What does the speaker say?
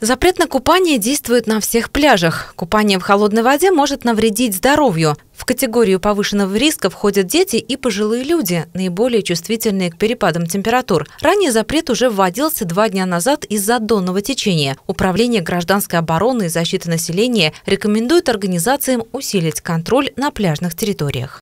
Запрет на купание действует на всех пляжах. Купание в холодной воде может навредить здоровью. В категорию повышенного риска входят дети и пожилые люди, наиболее чувствительные к перепадам температур. Ранее запрет уже вводился два дня назад из-за донного течения. Управление гражданской обороны и защиты населения рекомендует организациям усилить контроль на пляжных территориях.